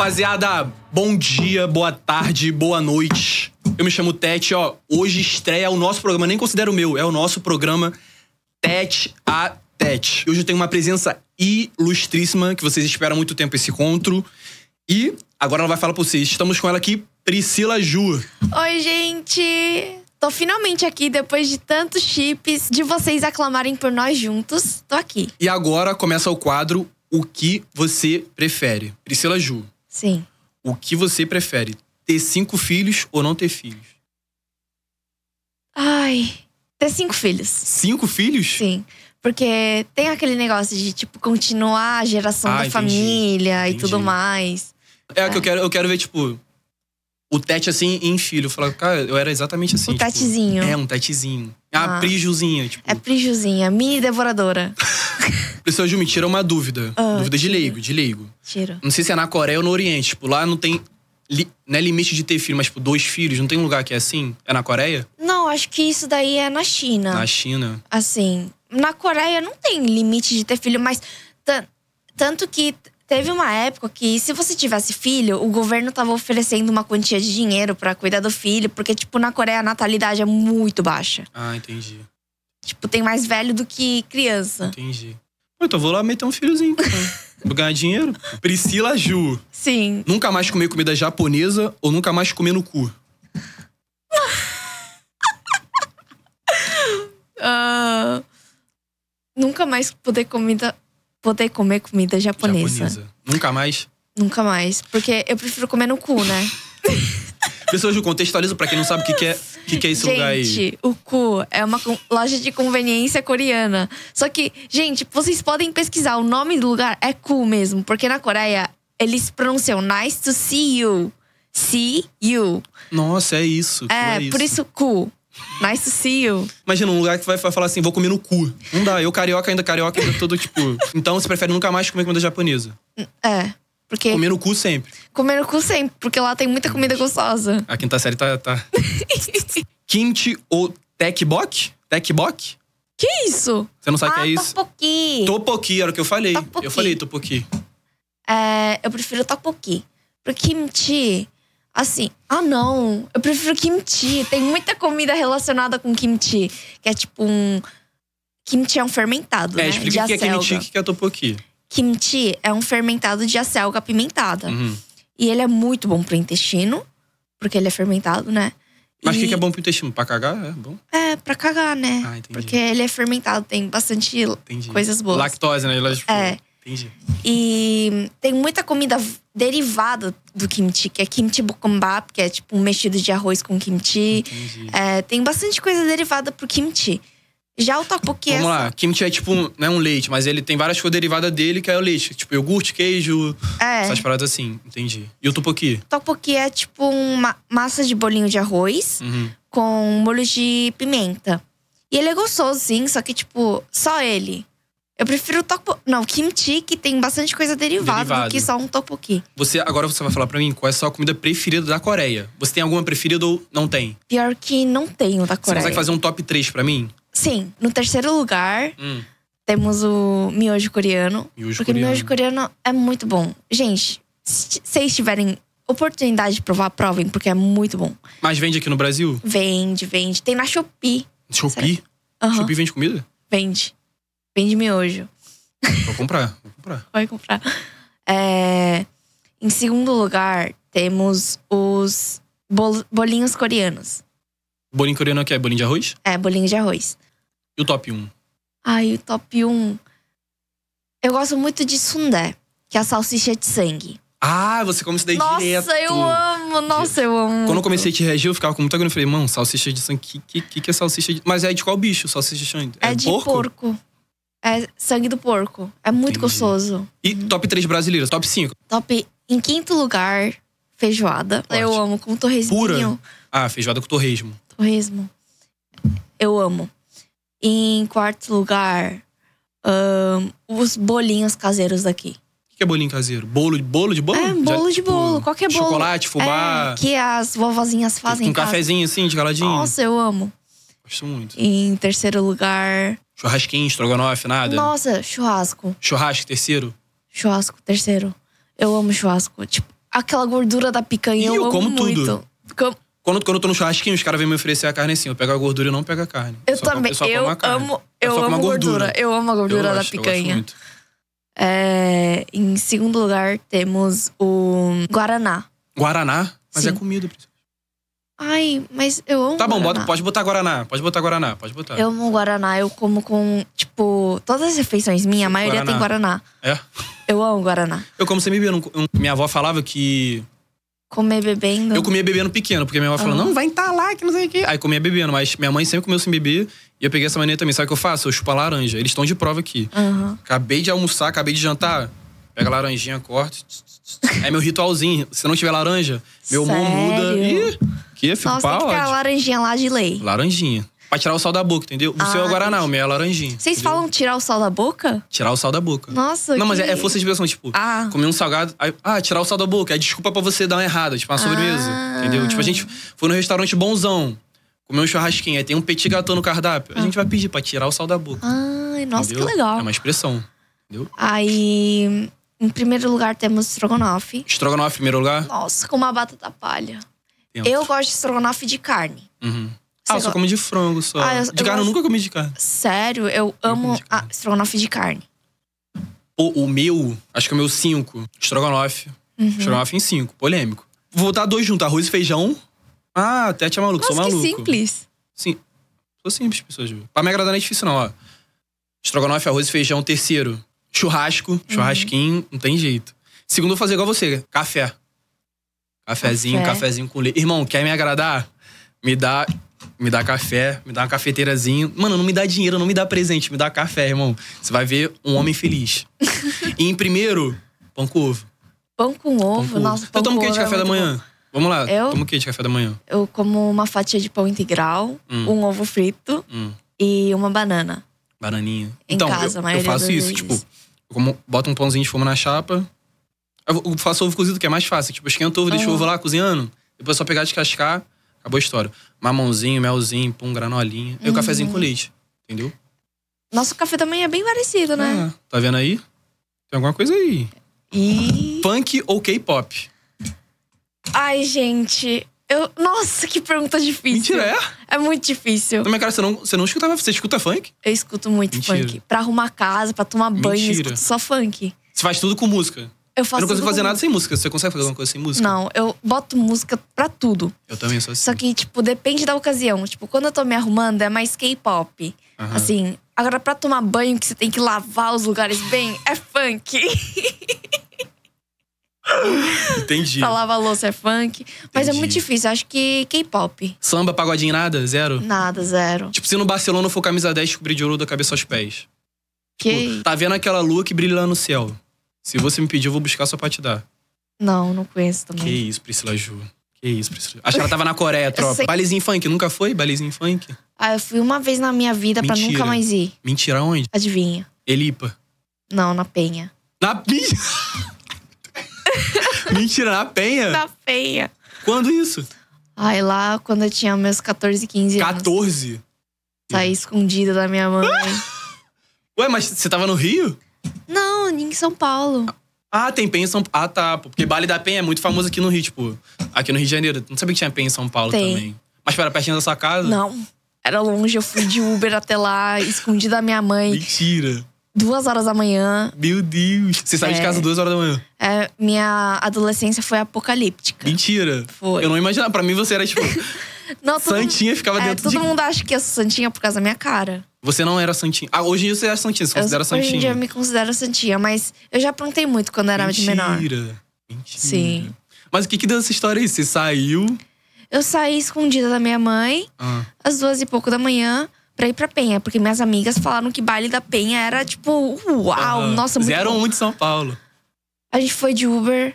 Rapaziada, bom dia, boa tarde, boa noite. Eu me chamo Tete, ó. Hoje estreia o nosso programa, nem considero o meu, é o nosso programa Tete a Tete. Hoje eu tenho uma presença ilustríssima, que vocês esperam há muito tempo esse encontro. E agora ela vai falar pra vocês. Estamos com ela aqui, Priscila Ju. Oi, gente! Tô finalmente aqui depois de tantos chips, de vocês aclamarem por nós juntos. Tô aqui. E agora começa o quadro O que você prefere? Priscila Ju, Sim. O que você prefere? Ter cinco filhos ou não ter filhos? Ai, ter cinco filhos. Cinco filhos? Sim. Porque tem aquele negócio de, tipo, continuar a geração ah, da entendi. família entendi. e tudo mais. É, é, que eu quero, eu quero ver, tipo, o tete assim em filho. Falar, cara, eu era exatamente assim. Um tipo, tetezinho. É, um tetezinho. É ah, a prijuzinha, tipo. É prijuzinha, mini devoradora. Professor me tira uma dúvida. Ah, dúvida tiro. de leigo, de leigo. Tiro. Não sei se é na Coreia ou no Oriente. Tipo, lá não tem li, não é limite de ter filho, mas tipo, dois filhos. Não tem um lugar que é assim? É na Coreia? Não, acho que isso daí é na China. Na China? Assim. Na Coreia não tem limite de ter filho, mas. Tanto que teve uma época que, se você tivesse filho, o governo tava oferecendo uma quantia de dinheiro para cuidar do filho, porque, tipo, na Coreia a natalidade é muito baixa. Ah, entendi. Tipo, tem mais velho do que criança. Entendi. Então vou lá meter um filhozinho. Vou ganhar dinheiro. Priscila Ju. Sim. Nunca mais comer comida japonesa ou nunca mais comer no cu? uh, nunca mais poder comida poder comer comida japonesa. japonesa. Nunca mais? Nunca mais. Porque eu prefiro comer no cu, né? Pessoas do contextualiza pra quem não sabe o que, que, é, que, que é esse gente, lugar aí. Gente, o Ku é uma loja de conveniência coreana. Só que, gente, vocês podem pesquisar. O nome do lugar é Ku mesmo. Porque na Coreia, eles pronunciam nice to see you. See you. Nossa, é isso. É, é isso. por isso Ku. Nice to see you. Imagina um lugar que vai falar assim, vou comer no cu. Não dá, eu carioca ainda, carioca ainda todo tipo. Então você prefere nunca mais comer comida japonesa? É. Porque... Comer no cu sempre. Comer no cu sempre, porque lá tem muita comida gostosa. A quinta série tá. tá... Kimchi ou tekbok? Tekbok? Que isso? Você não sabe o ah, que é ah, isso? Topoki. Topoki, era o que eu falei. Topoki. Eu falei topoki. É, eu prefiro topoki. Pro kimchi, assim, ah não, eu prefiro kimchi. Tem muita comida relacionada com kimchi, que é tipo um. Kimchi é um fermentado, é, né? explica o que é kimchi e o que é topoki. Kimchi é um fermentado de acelga pimentada. Uhum. E ele é muito bom pro intestino, porque ele é fermentado, né? Mas o e... que, que é bom pro intestino? Pra cagar? É bom? É, pra cagar, né? Ah, entendi. Porque ele é fermentado, tem bastante entendi. coisas boas. Lactose, né? Lógico. Tipo, é. Entendi. E tem muita comida derivada do kimchi, que é kimchi bokkeumbap, que é tipo um mexido de arroz com kimchi. É, tem bastante coisa derivada pro kimchi. Já o tteokbokki é Vamos lá, kimchi é tipo, não é um leite, mas ele tem várias coisas derivadas dele que é o leite. Tipo iogurte, queijo, é. essas paradas assim, entendi. E o tteokbokki? Tteokbokki é tipo uma massa de bolinho de arroz uhum. com molho de pimenta. E ele é gostoso, sim, só que tipo, só ele. Eu prefiro o tteokbokki, não, kimchi, que tem bastante coisa derivada Derivado. do que só um tteokbokki. Você, agora você vai falar pra mim qual é a sua comida preferida da Coreia. Você tem alguma preferida ou não tem? Pior que não tenho da Coreia. Você consegue fazer um top 3 pra mim? Sim, no terceiro lugar hum. temos o miojo coreano. Miojo porque coreano. miojo coreano é muito bom. Gente, se vocês tiverem oportunidade de provar, provem, porque é muito bom. Mas vende aqui no Brasil? Vende, vende. Tem na Shopee. Shopee? Uhum. Shopee vende comida? Vende. Vende miojo. Vou comprar, vou comprar. Vai comprar. É... Em segundo lugar, temos os bolinhos coreanos. Bolinho coreano é o que? É bolinho de arroz? É, bolinho de arroz. E o top 1? Ai, o top 1. Eu gosto muito de sundé, que é a salsicha de sangue. Ah, você come isso daí nossa, direto. Nossa, eu amo. Nossa, eu amo. Quando eu comecei a te reagir, eu ficava com muita agonia. Eu falei, mano, salsicha de sangue. O que, que, que, é salsicha de... Mas é de qual bicho, salsicha de sangue? É, é de porco? porco? É sangue do porco. É muito Entendi. gostoso. E uhum. top 3 brasileiras? Top 5? Top... Em quinto lugar, feijoada. Forte. Eu amo, com torresmo. Pura? Ah, feijoada com torresmo. Torresmo. Eu amo. Em quarto lugar, um, os bolinhos caseiros daqui. O que é bolinho caseiro? Bolo de bolo de bolo? É, bolo Já, de tipo bolo, qualquer bolo. Chocolate, fubá. É, que as vovozinhas fazem. Um cafezinho assim, de caladinho. Nossa, eu amo. Gosto muito. Em terceiro lugar. Churrasquinho, estrogonofe, nada? Nossa, churrasco. Churrasco, terceiro? Churrasco, terceiro. Eu amo churrasco. Tipo, aquela gordura da picanha. E eu, eu como tudo. Quando, quando eu tô no churrasquinho, os caras vêm me oferecer a carne assim. Eu pego a gordura e não pego a carne. Eu só também. Com, eu, amo, eu, amo gordura. gordura. Eu amo a gordura eu da gosto, picanha. É, em segundo lugar, temos o Guaraná. Guaraná? Mas é Sim. é comida, Ai, mas eu amo. Tá bom, bota, pode botar Guaraná. Pode botar Guaraná, pode botar. Eu amo Guaraná, eu como com, tipo, todas as refeições minhas, a maioria guaraná. tem Guaraná. É? Eu amo Guaraná. Eu como sem bebida. minha avó falava que Comer bebendo? Eu comia bebendo pequeno, porque minha mãe falou, ah. não, vai entalar, tá que não sei o quê. Aí comia bebendo, mas minha mãe sempre comeu sem beber. E eu peguei essa mania também. Sabe o que eu faço? Eu chupo a laranja. Eles estão de prova aqui. Uhum. Acabei de almoçar, acabei de jantar. Pega a laranjinha, corta. É meu ritualzinho. Se não tiver laranja, meu humor muda. Ih, que é, fica Nossa, pau, tem que ter a laranjinha lá de lei. Laranjinha. Pra tirar o sal da boca, entendeu? O ah, seu é o ah, Guaraná, o meu é laranjinha. Vocês entendeu? falam tirar o sal da boca? Tirar o sal da boca. Nossa, Não, que... mas é, é, força de expressão, tipo, ah. comer um salgado, aí, ah, tirar o sal da boca. É desculpa pra você dar uma errada, tipo, uma ah. sobremesa, entendeu? Tipo, a gente foi no restaurante bonzão, comer um churrasquinho, aí tem um petit gâteau no cardápio. A gente vai pedir pra tirar o sal da boca. Ai, nossa, entendeu? que legal. É uma expressão, entendeu? Aí, em primeiro lugar temos estrogonofe. Estrogonofe em primeiro lugar? Nossa, com uma batata palha. Eu gosto de estrogonofe de carne. Uhum. Ah, eu só como de frango só. Ah, eu, de eu carne eu nunca comi de carne. Sério, eu amo de a... estrogonofe de carne. O, o, meu, acho que é o meu cinco. Estrogonofe. Uhum. Estrogonofe em cinco, polêmico. Vou botar dois juntos, arroz e feijão. Ah, até tinha é maluco, Nossa, sou maluco. simples. Sim. Sou simples, pessoas. Pra me agradar não é difícil, não, ó. Estrogonofe, arroz e feijão, terceiro. Churrasco, uhum. churrasquinho, não tem jeito. Segundo, eu vou fazer igual você, café. Cafézinho, Café. cafezinho com leite. Irmão, quer me agradar? Me dá me dá café, me dá uma cafeteirazinha. Mano, não me dá dinheiro, não me dá presente, me dá café, irmão. Você vai ver um homem feliz. e em primeiro, pão com ovo. Pão com ovo? Pão com Nossa, ovo. pão Eu tomo com ovo. quente é café é da manhã. Bom. Vamos lá, eu, tomo o que de café da manhã? Eu como uma fatia de pão integral, hum. um ovo frito hum. e uma banana. Bananinha. Em então, casa, eu, eu faço isso, tipo, eu como, boto um pãozinho de forma na chapa. Eu faço ovo cozido, que é mais fácil. Tipo, esquento ovo, uhum. deixo o ovo lá cozinhando. Depois é só pegar, descascar. Acabou a história. Mamãozinho, melzinho, pum, granolinha. Uhum. E o cafezinho com uhum. leite, entendeu? Nosso café também é bem parecido, né? Ah, tá vendo aí? Tem alguma coisa aí. E... Punk ou K-pop? Ai, gente. Eu... Nossa, que pergunta difícil. Mentira, é? É muito difícil. Não, mas cara, você não, você não escuta você escuta funk? Eu escuto muito Mentira. funk. Pra arrumar casa, pra tomar banho, Mentira. eu escuto só funk. Você faz tudo com música? Eu faço. Eu não consigo fazer nada sem música. Você consegue fazer alguma coisa sem música? Não, eu boto música pra tudo. Eu também sou assim. Só que, tipo, depende da ocasião. Tipo, quando eu tô me arrumando, é mais K-pop. Assim. Agora, pra tomar banho, que você tem que lavar os lugares bem, é funk. Entendi. Pra lavar louça é funk. Mas é muito difícil. acho que K-pop. Samba, pagodinho, nada? Zero? Nada, zero. Tipo, se no Barcelona for camisa 10, cobrir de ouro da cabeça aos pés. Que? Tipo, tá vendo aquela lua que brilha lá no céu? Se você me pedir, eu vou buscar só pra te dar. Não, não conheço também. Que isso, Priscila Ju. Que isso, Priscila. Acho que ela tava na Coreia, tropa. Balizinho funk, nunca foi? Balizinho funk? Ah, eu fui uma vez na minha vida Mentira. pra nunca mais ir. Mentira, onde? Adivinha. Elipa. Não, na Penha. Na penha. Mentira, na Penha? Na Penha. Quando isso? Ai, lá quando eu tinha meus 14, 15 anos. 14? Saí escondida da minha mãe. Ué, mas você tava no Rio? Não, em São Paulo. Ah, tem Penha em São Paulo. Ah, tá. Porque Baile da PEN é muito famoso aqui no Rio, tipo. Aqui no Rio de Janeiro. Não sabia que tinha PEN em São Paulo tem. também. Mas era pertinho da sua casa? Não. Era longe, eu fui de Uber até lá, escondi da minha mãe. Mentira. Duas horas da manhã. Meu Deus. Você saiu de é. casa duas horas da manhã? É, minha adolescência foi apocalíptica. Mentira. Foi. Eu não imaginava. Pra mim você era tipo. Não, santinha mundo, ficava é, dentro todo de... Todo mundo acha que eu sou santinha por causa da minha cara. Você não era santinha. Ah, hoje em dia você é santinha, você eu, considera santinha. Hoje em dia eu me considero santinha, mas eu já aprontei muito quando era Mentira. menor. Mentira. Mentira. Sim. Mas o que que deu essa história aí? Você saiu... Eu saí escondida da minha mãe, ah. às duas e pouco da manhã, pra ir pra Penha. Porque minhas amigas falaram que baile da Penha era tipo, uau, nossa, muito Eram um de São Paulo. A gente foi de Uber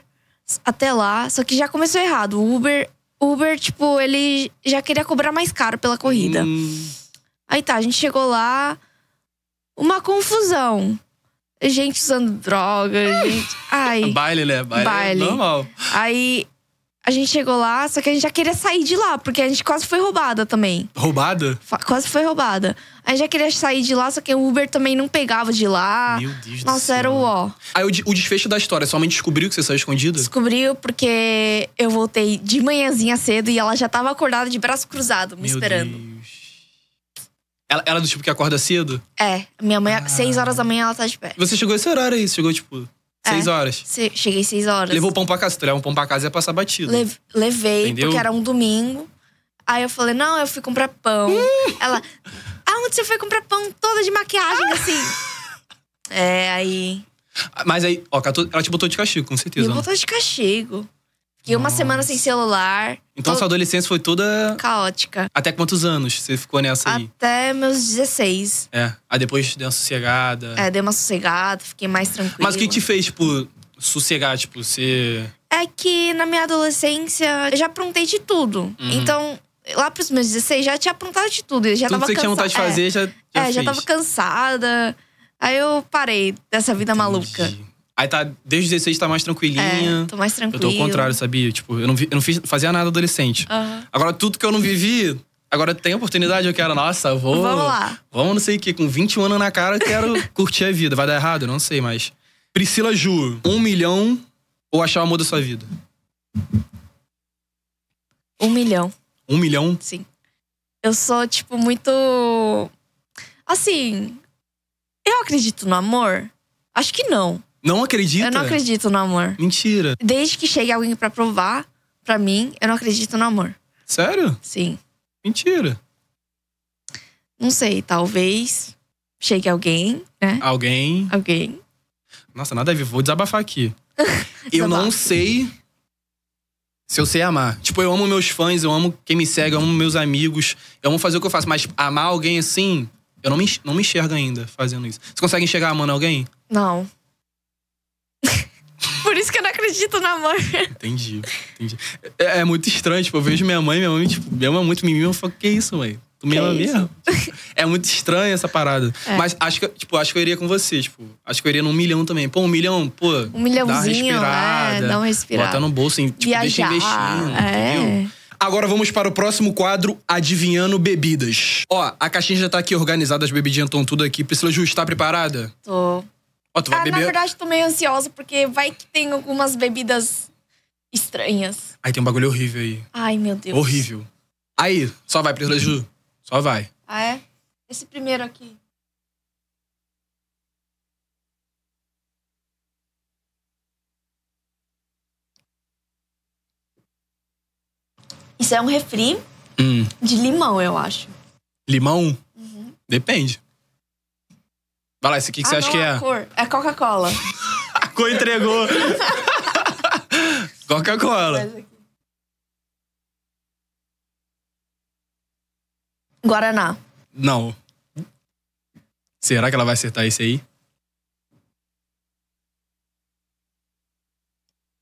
até lá, só que já começou errado. O Uber Uber, tipo, ele já queria cobrar mais caro pela corrida. Hum. Aí tá, a gente chegou lá, uma confusão. Gente usando droga, gente. Ai. Baile, né? Baile. É Baile. Normal. Aí a gente chegou lá, só que a gente já queria sair de lá, porque a gente quase foi roubada também. Roubada? quase foi roubada. A gente já queria sair de lá, só que o Uber também não pegava de lá. Meu Deus Nossa, do céu. era o ó. Aí o, desfecho da história, sua somente descobriu que você saiu escondida? Descobriu porque eu voltei de manhãzinha cedo e ela já tava acordada de braço cruzado, me Meu esperando. Deus. Ela, ela é do tipo que acorda cedo? É. Minha mãe, ah. seis horas da manhã, ela tá de pé. Você chegou esse horário aí? Você chegou, tipo. É, seis horas. Cheguei seis horas. Levou pão pra casa. Se tu levar um pão pra casa, ia é passar batido. levei, Entendeu? porque era um domingo. Aí eu falei, não, eu fui comprar pão. Hum. Ela, aonde você foi comprar pão? Toda de maquiagem, ah. assim. É, aí... Mas aí, ó, ela te botou de castigo, com certeza. Me botou de castigo. Fiquei uma Nossa. semana sem celular. Então tô... sua adolescência foi toda. Caótica. Até quantos anos você ficou nessa aí? Até meus 16. É. Aí depois deu uma sossegada. É, deu uma sossegada, fiquei mais tranquila. Mas o que te fez, tipo, sossegar? Tipo, você. É que na minha adolescência eu já aprontei de tudo. Uhum. Então, lá pros meus 16, já tinha aprontado de tudo. Eu já tudo tava que você tinha vontade de fazer, é. já. Já é, fez. já tava cansada. Aí eu parei dessa vida Entendi. maluca. Aí tá, desde 16 tá mais tranquilinha. É, tô mais tranquila. Eu tô ao contrário, sabia? Tipo, eu não, vi, eu não fiz, fazia nada adolescente. Uhum. Agora, tudo que eu não vivi, agora tem oportunidade, eu quero, nossa, vou. Vamos lá. Vamos não sei o quê, com 21 anos na cara, eu quero curtir a vida. Vai dar errado? Não sei, mas. Priscila Ju, um milhão ou achar o amor da sua vida? Um milhão. Um milhão? Sim. Eu sou, tipo, muito. Assim. Eu acredito no amor? Acho que não. Não acredita? Eu não acredito no amor. Mentira. Desde que chegue alguém para provar para mim, eu não acredito no amor. Sério? Sim. Mentira. Não sei, talvez chegue alguém, né? Alguém. Alguém. Nossa, nada a ver, vou desabafar aqui. eu não sei se eu sei amar. Tipo, eu amo meus fãs, eu amo quem me segue, eu amo meus amigos, eu amo fazer o que eu faço, mas amar alguém assim, eu não me, não me enxergo ainda fazendo isso. Você consegue enxergar amando alguém? Não. Por isso que eu não acredito no amor. Entendi, entendi. É, é muito estranho, tipo, eu vejo minha mãe, minha mãe, tipo, me ama é muito mim eu falo, que isso, mãe? Tu me ama mesmo? É muito estranha essa parada. É. Mas acho que, tipo, acho que eu iria com você, tipo, acho que eu iria num milhão também. Pô, um milhão, pô. Um milhãozinho, dá uma respirada. É, dá uma respirada. Bota no bolso, tipo, Viajar. deixa investindo, é. entendeu? Agora vamos para o próximo quadro, Adivinhando Bebidas. Ó, a caixinha já tá aqui organizada, as bebidinhas estão tudo aqui. Priscila Ju, está preparada? Tô. Oh, tu vai ah, beber... Na verdade, tô meio ansiosa, porque vai que tem algumas bebidas estranhas. Aí tem um bagulho horrível aí. Ai, meu Deus. Horrível. Aí, só vai, Priscila Ju. Só vai. Ah, é? Esse primeiro aqui. Isso é um refri hum. de limão, eu acho. Limão? Uhum. Depende. Vai lá, esse aqui que ah, você não, acha que é. é. A cor. É Coca-Cola. a cor entregou. Coca-Cola. Guaraná. Não. Será que ela vai acertar esse aí?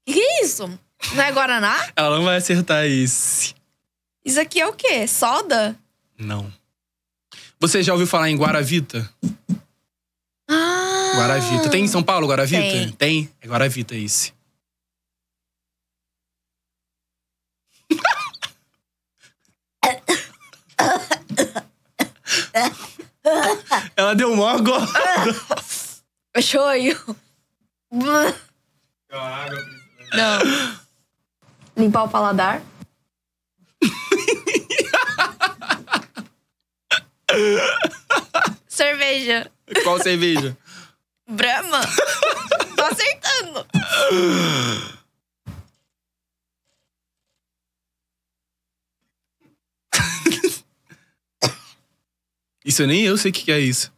Que, que é isso? Não é Guaraná? ela não vai acertar esse. Isso aqui é o quê? Soda? Não. Você já ouviu falar em Guaravita? Guaravita. Tem em São Paulo Guaravita? Tem. Tem? É Guaravita esse. Ela deu um maior gordo. Shoyu. Não. Limpar o paladar. cerveja. Qual cerveja? programa. Tô acertando. Isso nem eu sei o que, que é isso.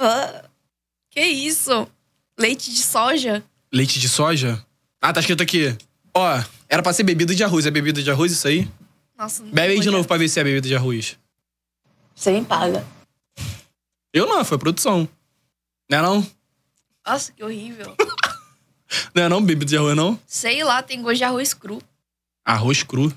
Ah, que isso? Leite de soja? Leite de soja? Ah, tá escrito aqui. Ó, era pra ser bebida de arroz. É bebida de arroz isso aí? Nossa, não Bebe aí de novo pra ver se é bebida de arroz. Você me paga. Eu não, foi produção. Né não, é não? Nossa, que horrível. não é não bebida de arroz, não? Sei lá, tem gosto de arroz cru. Arroz cru?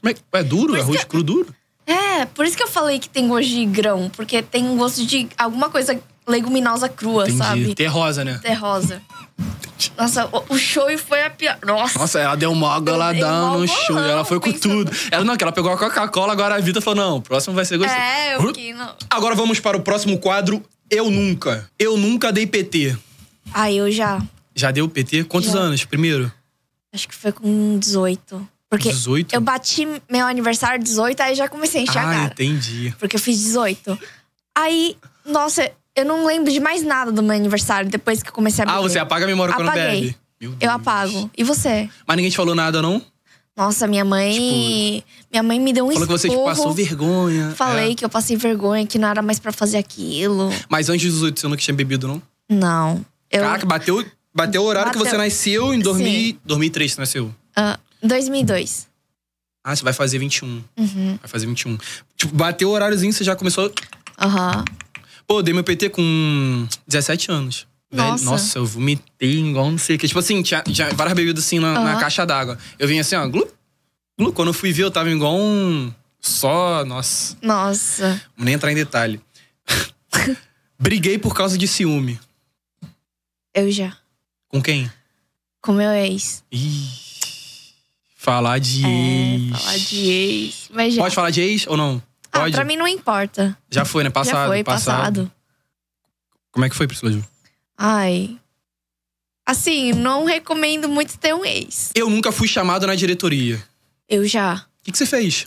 Como é, é duro? Arroz que... cru duro? É, por isso que eu falei que tem gosto de grão. Porque tem gosto de alguma coisa leguminosa crua, Entendi. sabe? Terrosa, né? Terrosa. Nossa, o, o show foi a pior. Nossa. Nossa, ela deu uma goladão no show. Ela foi com tudo. Ela não, que ela pegou a Coca-Cola, agora a vida falou: não, o próximo vai ser gostoso. É, eu que não. Agora vamos para o próximo quadro. Eu nunca. Eu nunca dei PT. Ah, eu já. Já deu PT? Quantos já. anos primeiro? Acho que foi com 18. Porque 18? eu bati meu aniversário 18, aí já comecei a enxergar. Ah, entendi. Porque eu fiz 18. Aí, nossa, eu não lembro de mais nada do meu aniversário depois que eu comecei a ah, beber. Ah, você apaga a memória Apaguei. quando bebe? Meu Deus. Eu apago. E você? Mas ninguém te falou nada, não? Nossa, minha mãe. Tipo, minha mãe me deu um Falou esporro. que você tipo, passou vergonha. É. Falei é. que eu passei vergonha, que não era mais para fazer aquilo. Mas antes dos 18 você que tinha bebido, não? Não. Eu... Caraca, bateu, bateu o horário bateu. que você nasceu em 2000, 2003 você nasceu. Uh, 2002. Ah, você vai fazer 21. Uhum. Vai fazer 21. Tipo, bateu o horáriozinho, você já começou. Aham. Uhum. Pô, dei meu PT com 17 anos. Nossa. Velho, nossa, eu vomitei igual não sei o que. Tipo assim, tinha, tinha várias bebidas assim na, uhum. na caixa d'água. Eu vim assim, ó, glu, glu. Quando eu fui ver, eu tava igual um. Só, nossa. Nossa. Vou nem entrar em detalhe. Briguei por causa de ciúme. Eu já. Com quem? Com meu ex. Ih, falar de é, ex. falar de ex. Mas já. Pode falar de ex ou não? Ah, Pode? Ah, pra mim não importa. Já foi, né? Passado. Já foi, passado. passado. Como é que foi, Priscila Ju? Ai. Assim, não recomendo muito ter um ex. Eu nunca fui chamado na diretoria. Eu já. O que, que você fez?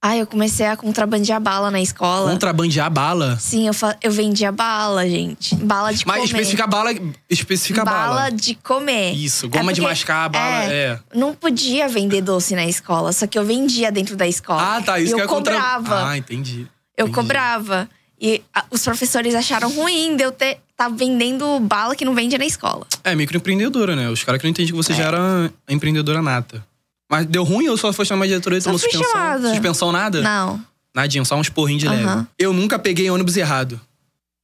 Ah, eu comecei a contrabandear bala na escola. Contrabandear bala? Sim, eu, eu vendia bala, gente. Bala de Mas comer. Mas especifica bala. Especifica bala. Bala de comer. Isso, é goma é de mascar, bala. É, é, Não podia vender doce na escola, só que eu vendia dentro da escola. Ah, tá. Isso e que eu é cobrava. Contra... Ah, entendi. entendi. Eu cobrava. E a, os professores acharam ruim de eu ter. Tá vendendo bala que não vende na escola. É, microempreendedora, né? Os caras que não entendem que você é. já era empreendedora nata. Mas deu ruim ou só foi chamar de diretoria e tomou suspensão? Chamada. Suspensão nada? Não. Nadinho, só uns porrinhos de uhum. leve. Eu nunca peguei ônibus errado.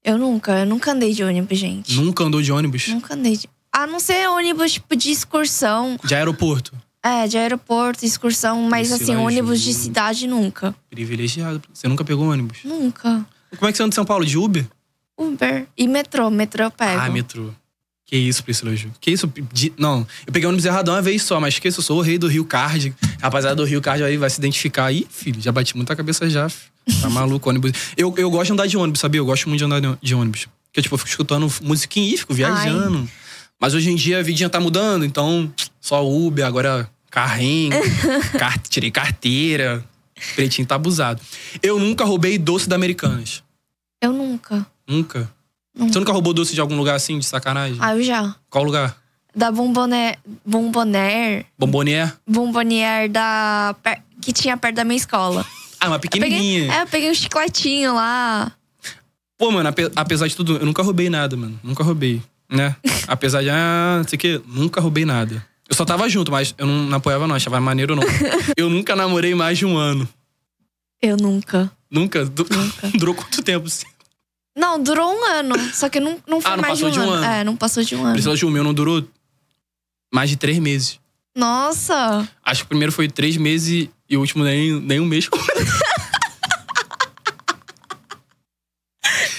Eu nunca, eu nunca andei de ônibus, gente. Nunca andou de ônibus? Nunca andei de. A não ser ônibus tipo de excursão. De aeroporto. É, de aeroporto, excursão, mas Esse assim, ônibus de cidade nunca. Privilegiado. Você nunca pegou ônibus? Nunca. Como é que você anda em São Paulo? De Uber? Uber. E metrô, metrô eu pego. Ah, metrô. Que isso, Priscila Ju? Que isso? De... Não, eu peguei o ônibus errado uma vez só, mas esqueço eu sou o rei do Rio Card. Rapaziada do Rio Card aí vai se identificar. Ih, filho, já bati muita cabeça já. Tá maluco, ônibus. Eu, eu gosto de andar de ônibus, sabia? Eu gosto muito de andar de ônibus. Porque, tipo, eu fico escutando musiquinha e fico viajando. Ai. Mas hoje em dia a vidinha tá mudando, então só Uber, agora carrinho, car... tirei carteira. Pretinho tá abusado. Eu nunca roubei doce da Americanas. Eu nunca. Nunca? Uhum. Você nunca roubou doce de algum lugar assim, de sacanagem? Ah, eu já. Qual lugar? Da Bomboner. Bomboner? Bombonier? Bombonier da. que tinha perto da minha escola. Ah, uma pequenininha. Eu peguei, é, eu peguei um chicletinho lá. Pô, mano, apesar de tudo, eu nunca roubei nada, mano. Nunca roubei, né? apesar de, ah, não sei o quê, nunca roubei nada. Eu só tava junto, mas eu não, não apoiava, não. Achava maneiro, não. eu nunca namorei mais de um ano. Eu nunca. Nunca? Du nunca. Durou quanto tempo? Não, durou um ano. Só que não, não foi ah, não mais de um, de um, ano. É, não passou de um ano. Precisa de um. O meu não durou mais de três meses. Nossa! Acho que o primeiro foi três meses e o último nem, nem um mês.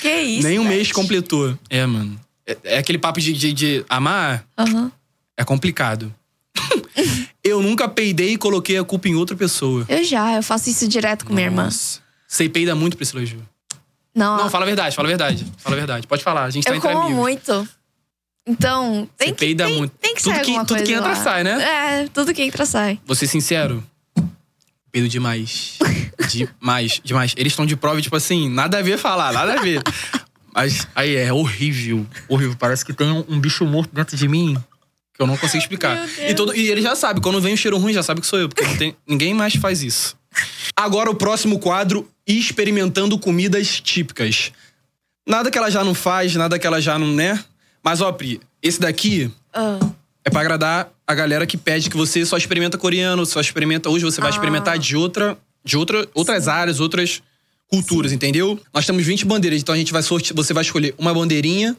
que isso? Nem um mês completou. É, mano. É, é aquele papo de, de, de amar. Uhum. É complicado. eu nunca peidei e coloquei a culpa em outra pessoa. Eu já, eu faço isso direto com Nossa. minha irmã. Você peida muito, Priscila Ju. Não, não fala a verdade, fala a verdade. Fala a verdade. Pode falar, a gente tá eu entre como amigos. muito. Então, tem Você que, peida tem, muito. Tem que tudo sair que, Tudo que entra lá. sai, né? É, tudo que entra sai. Vou ser sincero. Peido demais. demais, demais. Eles estão de prova, tipo assim, nada a ver falar, nada a ver. Mas aí é horrível, horrível. Parece que tem um, um bicho morto dentro de mim que eu não consigo explicar. E, todo, e ele já sabe, quando vem um cheiro ruim, já sabe que sou eu, porque tem, ninguém mais faz isso. Agora o próximo quadro, experimentando comidas típicas. Nada que ela já não faz, nada que ela já não, né? Mas, ó, Pri, esse daqui ah. é para agradar a galera que pede que você só experimenta coreano, só experimenta hoje, você vai ah. experimentar de outra, de outra, outras Sim. áreas, outras culturas, Sim. entendeu? Nós temos 20 bandeiras, então a gente vai sorte, você vai escolher uma bandeirinha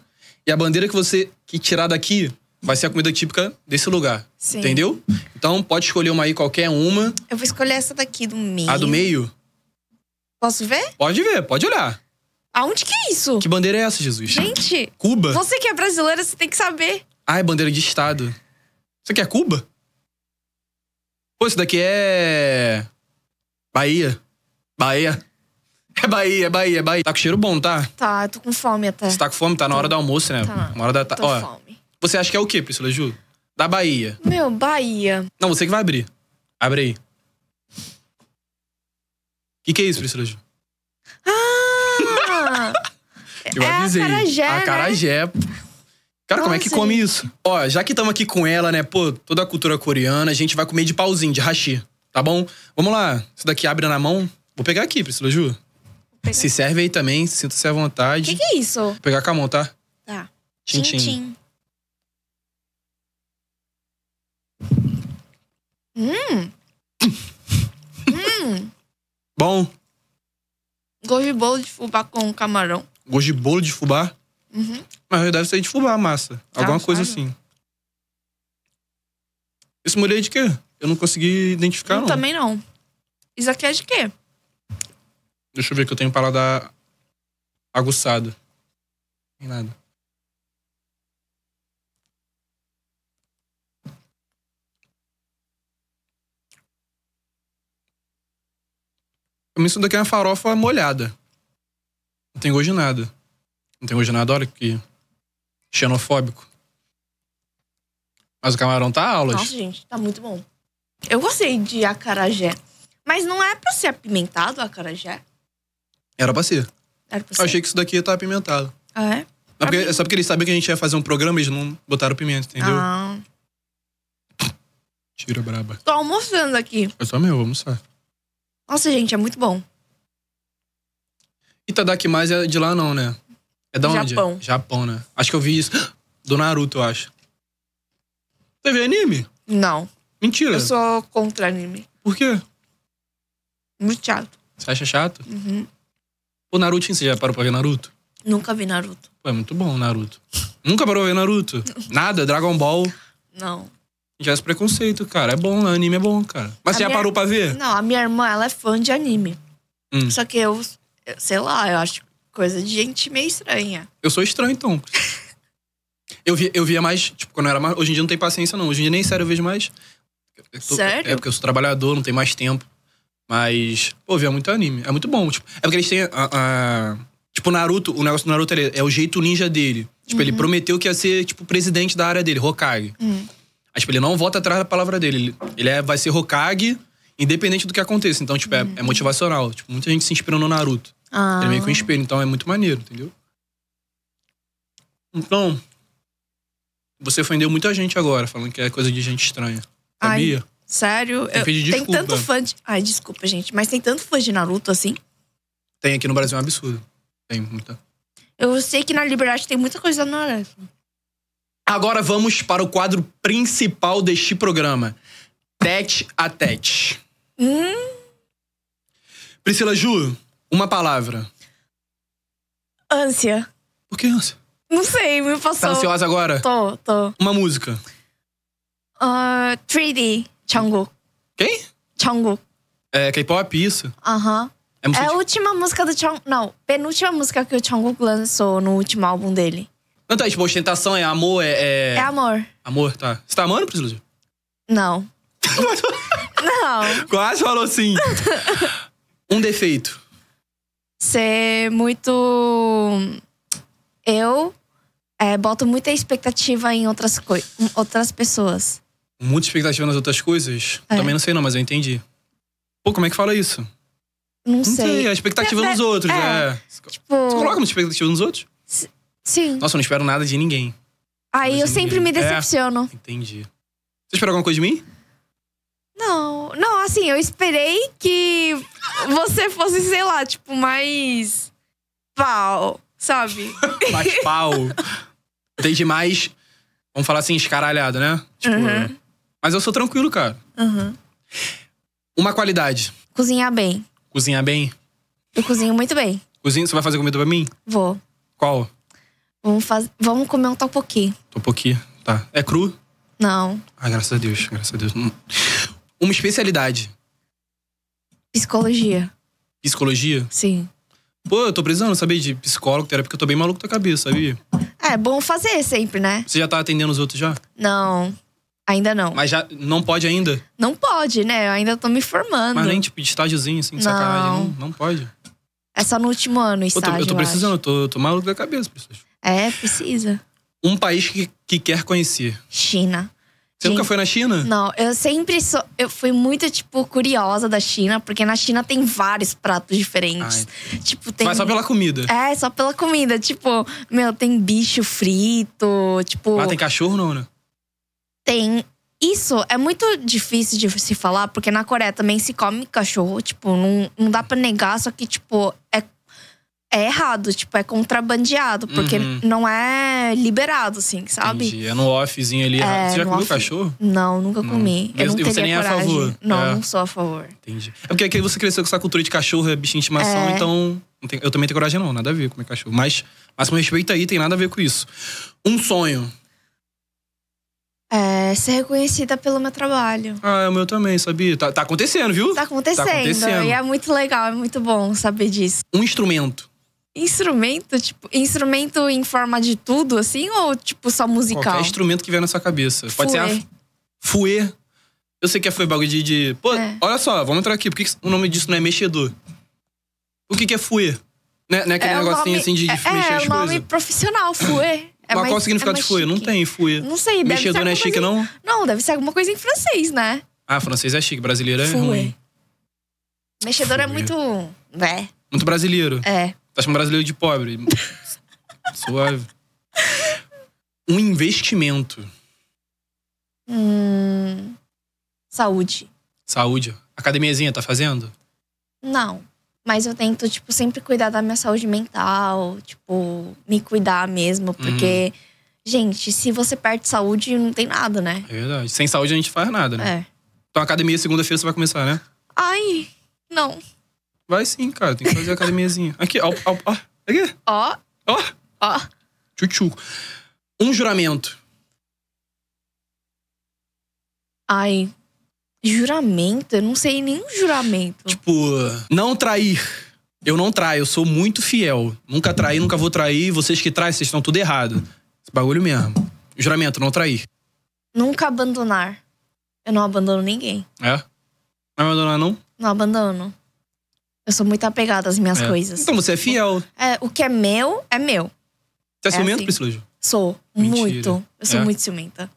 e a bandeira que você que tirar daqui vai ser a comida típica desse lugar. Sim. Entendeu? Então pode escolher uma aí, qualquer uma. Eu vou escolher essa daqui do meio. A do meio? Posso ver? Pode ver, pode olhar. Aonde que é isso? Que bandeira é essa, Jesus? Gente! Cuba? Você que é brasileira, você tem que saber. Ah, é bandeira de estado. Você quer é Cuba? Pô, isso daqui é. Bahia. Bahia. É Bahia, é Bahia, é Bahia. Tá com cheiro bom, tá? Tá, eu tô com fome até. Você tá com fome? Tá na hora do almoço, né? Tá. Na hora da. Tô ó, fome. Você acha que é o quê, Priscila Ju? Da Bahia. Meu, Bahia. Não, você que vai abrir. Abre aí. O que, que é isso, Priscila Ju? Ah! Eu é avisei. Acarajé, acarajé. Né? Cara, Nossa, como é que come assim? isso? Ó, já que estamos aqui com ela, né? Pô, toda a cultura coreana, a gente vai comer de pauzinho, de hashi, tá bom? Vamos lá. Isso daqui abre na mão. Vou pegar aqui, Priscila Ju. Se serve aí também, sinta-se à vontade. O que, que, é isso? Vou pegar com a mão, tá? Tá. Tchim, tchim. tchim. Hum. hum. Bom. Gosto de bolo de fubá com camarão. Gosto de bolo de fubá? Uhum. Mas deve ser de fubá a massa. alguma coisa assim. Esse molho é de quê? Eu não consegui identificar, eu não. também não. Isso aqui é de quê? Deixa eu ver que eu tenho paladar aguçado. Não tem nada. Pra mim, isso daqui é uma farofa molhada. Não tem gosto de nada. Não tem gosto de nada, olha que xenofóbico. Mas o camarão tá aulas. Nossa, gente, tá muito bom. Eu gostei de acarajé. Mas não é pra ser apimentado o acarajé? Era pra ser. Era pra ser. Eu achei que isso daqui tá apimentado. Ah, é? Mas porque, é só porque eles sabiam que a gente ia fazer um programa, e eles não botaram pimenta, entendeu? Ah. Tira braba. Tô almoçando aqui. só meu, vou almoçar. Nossa, gente, é muito bom. Itadaki mais é de lá não, né? É da onde? Japão. Japão, né? Acho que eu vi isso do Naruto, eu acho. Você vê anime? Não. Mentira. Eu sou contra anime. Por quê? Muito chato. Você acha chato? Uhum. O Naruto, você já parou pra ver Naruto? Nunca vi Naruto. Pô, é muito bom Naruto. Nunca parou pra ver Naruto? Nada? Dragon Ball? Não. Já é preconceito, cara. É bom, anime é bom, cara. Mas a você já parou pra ver? Não, a minha irmã, ela é fã de anime. Hum. Só que eu, eu, sei lá, eu acho coisa de gente meio estranha. Eu sou estranho, então. eu, via, eu via mais, tipo, quando eu era mais. Hoje em dia não tem paciência, não. Hoje em dia nem sério eu vejo mais. Eu tô, Sério? É porque eu sou trabalhador, não tem mais tempo. Mas, pô, via muito anime. É muito bom. Tipo, é porque eles têm. A, a, tipo, Naruto, o negócio do Naruto é, é o jeito ninja dele. Tipo, uhum. ele prometeu que ia ser, tipo, presidente da área dele, Hokage. Uhum. Aí, tipo, ele não volta atrás da palavra dele. Ele, é, vai ser Hokage, independente do que aconteça. Então, tipo, é, é motivacional. Tipo, muita gente se inspirou no Naruto. Ah. Ele é meio que um espelho, então é muito maneiro, entendeu? Então, você ofendeu muita gente agora, falando que é coisa de gente estranha. Sabia? Ai, sério? Eu, desculpa. Tem tanto fã de... Ai, desculpa, gente. Mas tem tanto fã de Naruto assim? Tem aqui no Brasil, é um absurdo. Tem muita. Eu sei que na Liberdade tem muita coisa da Naruto. Agora vamos para o quadro principal deste programa: Tete a Tete. Hum? Priscila Ju, uma palavra. Ânsia. Por que ânsia? Não sei, me passou. Tá ansiosa agora? Tô, tô. Uma música. Uh, 3D, Jungkook. Quem? Jungkook. É K-pop, isso? Aham. Uh -huh. É, é a de... última música do Jungkook. Não, penúltima música que o Jungkook lançou no último álbum dele. Não, tá, tipo, ostentação é amor, é. É, é amor. Amor, tá. Você tá amando, Priscila? Não. não. Quase falou sim. um defeito. Ser muito. Eu é, boto muita expectativa em outras, coisas outras pessoas. Muita expectativa nas outras coisas? É. Também não sei, não, mas eu entendi. Pô, como é que fala isso? Não, não sei. sei. A expectativa é, nos outros, é. é. Tipo... Você coloca muita expectativa nos outros? Sim. Nossa, eu não espero nada de ninguém. Aí eu sempre ninguém. me é. decepciono. É, entendi. Você esperou alguma coisa de mim? Não, não, assim, eu esperei que você fosse, sei lá, tipo, mais pau, sabe? mais pau. Entendi mais, vamos falar assim, escaralhado, né? Tipo, uhum. É. Mas eu sou tranquilo, cara. Uhum. Uma qualidade. Cozinhar bem. Cozinhar bem? Eu cozinho muito bem. Cozinho? Você vai fazer comida pra mim? Vou. Qual? Vamos, faz... Vamos comer um topoqui. Topoqui, tá. É cru? Não. Ah, graças a Deus, graças a Deus. Hum. Uma especialidade. Psicologia. Psicologia? Sim. Pô, eu tô precisando saber de psicólogo, terapia, porque eu tô bem maluco da cabeça, sabia? É, é, bom fazer sempre, né? Você já tá atendendo os outros já? Não. Ainda não. Mas já não pode ainda? Não pode, né? Eu ainda tô me formando. Mas nem tipo de estágiozinho, assim, de não. sacanagem. Não, não pode. É só no último ano, estágio. Eu tô, eu tô precisando, eu tô, eu tô maluco da cabeça, pessoas. É, precisa. Um país que, que quer conhecer. China. Você nunca foi na China? Não, eu sempre sou. Eu fui muito, tipo, curiosa da China, porque na China tem vários pratos diferentes. Ai. Ah, tipo, tem. Mas só pela comida. É, só pela comida. Tipo, meu, tem bicho frito, tipo. Ah, tem cachorro, não, né? Tem. Isso é muito difícil de se falar, porque na Coreia também se come cachorro, tipo, não, não dá pra negar, só que, tipo, é é errado, tipo, é contrabandeado, porque uhum. não é liberado, assim, sabe? Entendi. É no offzinho ali. É, você já comeu off... cachorro? Não, nunca não. comi. Eu não e você nem é a favor? Não, é. não sou a favor. Entendi. É porque aqui você cresceu com essa cultura de cachorro, é bichinho de estimação, é. então. Eu também tenho coragem, não, nada a ver com o cachorro. Mas, máximo respeito aí, tem nada a ver com isso. Um sonho. É, ser reconhecida pelo meu trabalho. Ah, é o meu também, sabia? Tá, tá acontecendo, viu? Tá acontecendo, tá acontecendo. E é muito legal, é muito bom saber disso. Um instrumento. Instrumento, tipo, instrumento em forma de tudo, assim, ou tipo só musical? Qualquer instrumento que vier na sua cabeça. Pode ser a fuê. Eu sei que é fuê bagulho de. de... Pô, é. olha só, vamos entrar aqui. Por que, que, o nome disso não é mexedor? O que, que é fuê? Né, né aquele é negocinho nome, assim de, de é, é mexer é, as coisas. É, o nome profissional, fuê. É Mas mais, qual o é significado é de fuê? Não tem fuê. Não sei, deve Mexedor não é chique, em... não? Não, deve ser alguma coisa em francês, né? Ah, francês é chique, brasileiro é ruim. Mexedor é muito. né? Muito brasileiro. É. Tá chamando brasileiro de pobre. Suave. Um investimento. Hum, saúde. Saúde. Academiazinha, tá fazendo? Não. Mas eu tento, tipo, sempre cuidar da minha saúde mental, tipo, me cuidar mesmo, porque, uhum. gente, se você perde saúde, não tem nada, né? É verdade. Sem saúde a gente faz nada, né? É. Então academia segunda-feira você vai começar, né? Ai, não. Vai sim, cara. Tem que fazer academiazinha. Aqui, ó. Ó. Ó. Aqui. Ó. Ó. Ó. Chuchu. Um juramento. Ai. Juramento? Eu não sei nenhum juramento. Tipo, não trair. Eu não traio, eu sou muito fiel. Nunca traí, nunca vou trair. Vocês que traem, vocês estão tudo errado. Esse bagulho mesmo. Juramento, não trair. Nunca abandonar. Eu não abandono ninguém. É? Não abandonar, não? Não abandono. Eu sou muito apegada às minhas é. coisas. Então você é fiel. É, o que é meu, é meu. Você é, é ciumenta, assim. Priscila? Sou. Mentira. Muito. Eu sou é. muito ciumenta.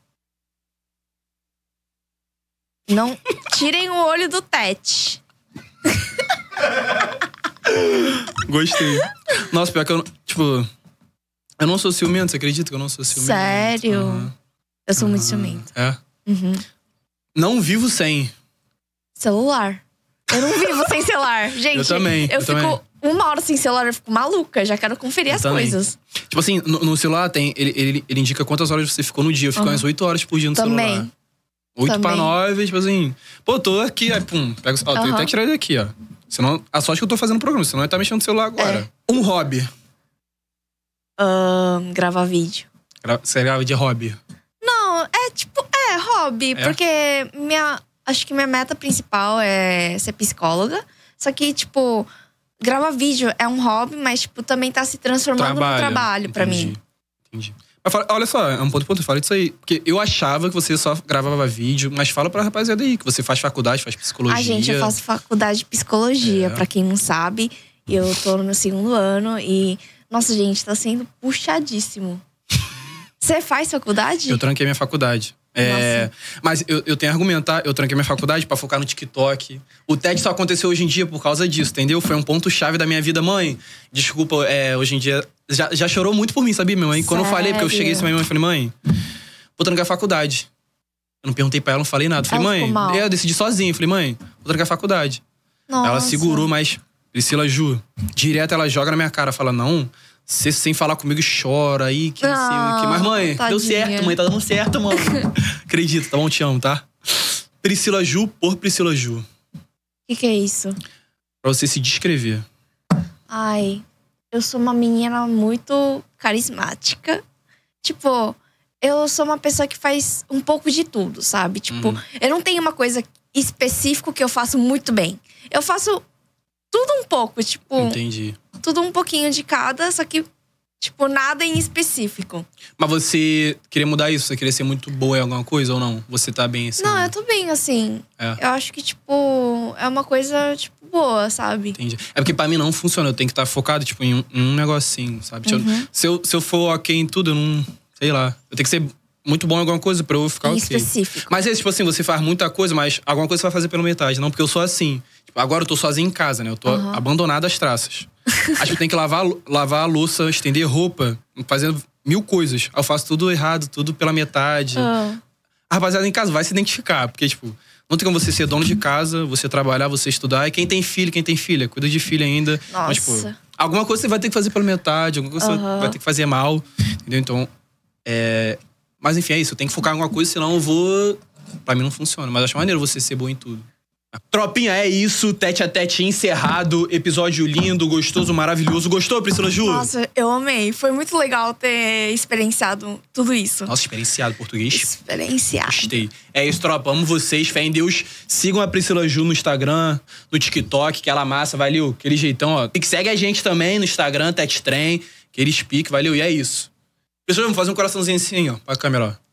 Não tirem o olho do Tete. Gostei. Nossa, pior que eu. Tipo. Eu não sou ciumento, você acredita que eu não sou ciumento? Sério? Uhum. Eu sou uhum. muito ciumento. É? Uhum. Não vivo sem. Celular. Eu não vivo sem celular. Gente, eu também. Eu, eu fico também. uma hora sem celular, eu fico maluca. Já quero conferir eu as também. coisas. Tipo assim, no, no celular tem. Ele, ele, ele, indica quantas horas você ficou no dia. Eu fico uhum. umas 8 horas por tipo, dia no também. celular. 8 para pra 9, tipo assim. Pô, tô aqui, aí pum. Pega, ó, uhum. Tem até que tirar ele daqui, ó. Senão, a sorte é que eu tô fazendo o programa, senão ele tá mexendo no celular é. agora. É. Um hobby. Um, gravar vídeo. Gra você grava de hobby? Não, é tipo, é hobby, é? porque minha, acho que minha meta principal é ser psicóloga. Só que, tipo, gravar vídeo é um hobby, mas, tipo, também tá se transformando trabalho. num trabalho para mim. Entendi. Mas fala, olha só, é um ponto ponto, fala disso aí. Porque eu achava que você só gravava vídeo, mas fala pra rapaziada aí, que você faz faculdade, faz psicologia. A gente, eu faço faculdade de psicologia, é. para quem não sabe. Eu tô no meu segundo ano e, nossa, gente, tá sendo puxadíssimo. Você faz faculdade? Eu tranquei minha faculdade. É, mas eu, eu tenho a argumentar, eu tranquei minha faculdade para focar no TikTok. O TED só aconteceu hoje em dia por causa disso, entendeu? Foi um ponto-chave da minha vida, mãe. Desculpa, é, hoje em dia. Já, já chorou muito por mim, sabia, minha mãe? Quando eu falei, porque eu cheguei isso minha mãe, eu falei, mãe, vou trancar a faculdade. Eu não perguntei pra ela, não falei nada. falei, mãe, é, eu decidi sozinho. Falei, mãe, vou trancar a faculdade. Nossa. Ela segurou, mas Priscila Ju, direto ela joga na minha cara, fala, não, você sem falar comigo chora aí, que não, sei o que. Mas, mãe, tadinha. deu certo, mãe, tá dando certo, mano. Acredito, tá bom? Te amo, tá? Priscila Ju por Priscila Ju. O que, que é isso? Pra você se descrever. Ai, eu sou uma menina muito carismática. Tipo, eu sou uma pessoa que faz um pouco de tudo, sabe? Tipo, uhum. eu não tenho uma coisa específica que eu faço muito bem. Eu faço tudo um pouco, tipo. Entendi tudo um pouquinho de cada, só que, tipo, nada em específico. Mas você queria mudar isso? Você queria ser muito boa em alguma coisa ou não? Você tá bem assim? Não, eu tô bem assim. É. Eu acho que, tipo, é uma coisa, tipo, boa, sabe? Entendi. É porque pra mim não funciona. Eu tenho que estar tá focado, tipo, em um, um negocinho, sabe? Uhum. Se, eu, se eu for ok em tudo, eu não. Sei lá. Eu tenho que ser muito bom em alguma coisa pra eu ficar em ok. específico. Mas é tipo assim, você faz muita coisa, mas alguma coisa você vai fazer pela metade. Não, porque eu sou assim. Tipo, agora eu tô sozinho em casa, né? Eu tô uhum. abandonado às traças. Acho que tem que lavar, lavar a louça, estender roupa, fazer mil coisas. Eu faço tudo errado, tudo pela metade. Uhum. Ah. A rapaziada em casa vai se identificar, porque, tipo, não tem como você ser dono de casa, você trabalhar, você estudar. E quem tem filho, quem tem filha, cuida de filho ainda. Então, Nossa. Mas, tipo, alguma coisa você vai ter que fazer pela metade, alguma coisa uhum. você vai ter que fazer mal, entendeu? Então, é. Mas enfim, é isso. Eu tenho que focar em alguma coisa, senão eu vou. Pra mim não funciona. Mas acho maneiro você ser bom em tudo. Tropinha, é isso. Tete a tete encerrado. Episódio lindo, gostoso, maravilhoso. Gostou, Priscila Ju? Nossa, eu amei. Foi muito legal ter experienciado tudo isso. Nossa, experienciado português? Experienciado. Gostei. É isso, tropa. Amo vocês. Fé em Deus. Sigam a Priscila Ju no Instagram, no TikTok, que ela é massa. Valeu. Aquele jeitão, ó. E segue a gente também no Instagram, Tete Trem. Aquele speak. Valeu. E é isso. Pessoal, vamos fazer um coraçãozinho assim, ó, pra câmera, ó.